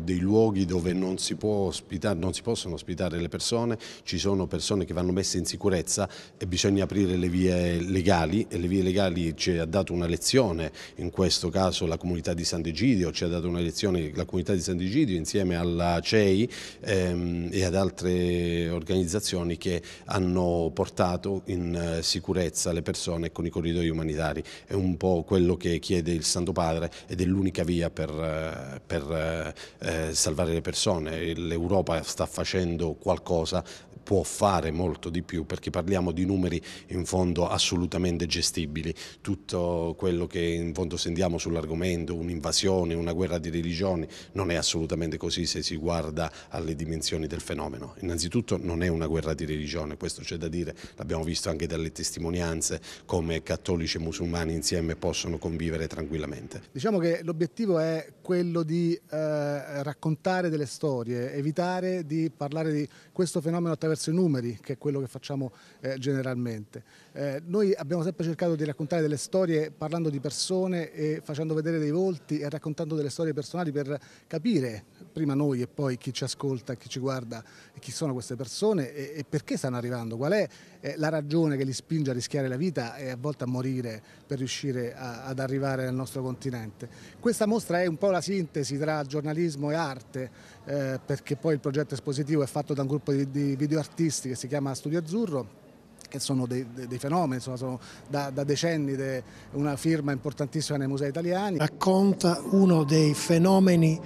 dei luoghi dove non si, ospitare, non si, possono ospitare le persone, ci sono persone che vanno messe in sicurezza e bisogna aprire le vie legali e le vie legali ci ha dato una lezione, in questo caso la comunità di Sant'Egidio, ci ha dato una lezione la comunità di Sant'Egidio insieme alla CEI ehm, e ad altre organizzazioni che hanno portato in sicurezza le persone con i corridoi umanitari. È un po' quello che chiede il Santo Padre ed è l'unica via per, per eh, eh, salvare le persone, l'Europa sta facendo qualcosa, può fare molto di più perché parliamo di numeri in fondo assolutamente gestibili, tutto quello che in fondo sentiamo sull'argomento, un'invasione, una guerra di religioni, non è assolutamente così se si guarda alle dimensioni del fenomeno. Innanzitutto non è una guerra di religione, questo c'è da dire, l'abbiamo visto anche dalle testimonianze come cattolici e musulmani insieme possono convivere tranquillamente. Diciamo che l'obiettivo è quello di eh, raccontare delle storie, evitare di parlare di questo fenomeno attraverso attraverso i numeri, che è quello che facciamo eh, generalmente. Eh, noi abbiamo sempre cercato di raccontare delle storie parlando di persone e facendo vedere dei volti e raccontando delle storie personali per capire prima noi e poi chi ci ascolta, chi ci guarda, chi sono queste persone e, e perché stanno arrivando, qual è eh, la ragione che li spinge a rischiare la vita e a volte a morire per riuscire a, ad arrivare nel nostro continente. Questa mostra è un po' la sintesi tra giornalismo e arte eh, perché poi il progetto espositivo è fatto da un gruppo di, di videoartisti che si chiama Studio Azzurro che sono dei, dei fenomeni, insomma, sono da, da decenni de una firma importantissima nei musei italiani. Racconta uno dei fenomeni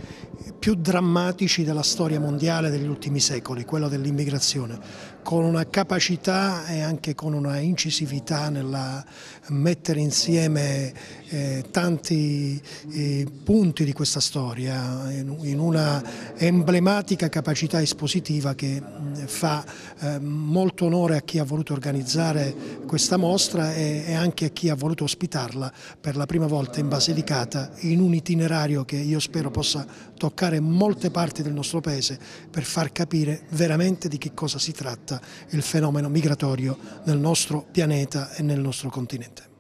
più drammatici della storia mondiale degli ultimi secoli, quello dell'immigrazione, con una capacità e anche con una incisività nel mettere insieme eh, tanti eh, punti di questa storia in, in, una emblematica capacità espositiva che mh, fa eh, molto onore a chi ha voluto organizzare questa mostra e, e anche a chi ha voluto ospitarla per la prima volta in Basilicata in un itinerario che io spero possa toccare toccare molte parti del nostro paese per far capire veramente di che cosa si tratta il fenomeno migratorio nel nostro pianeta e nel nostro continente.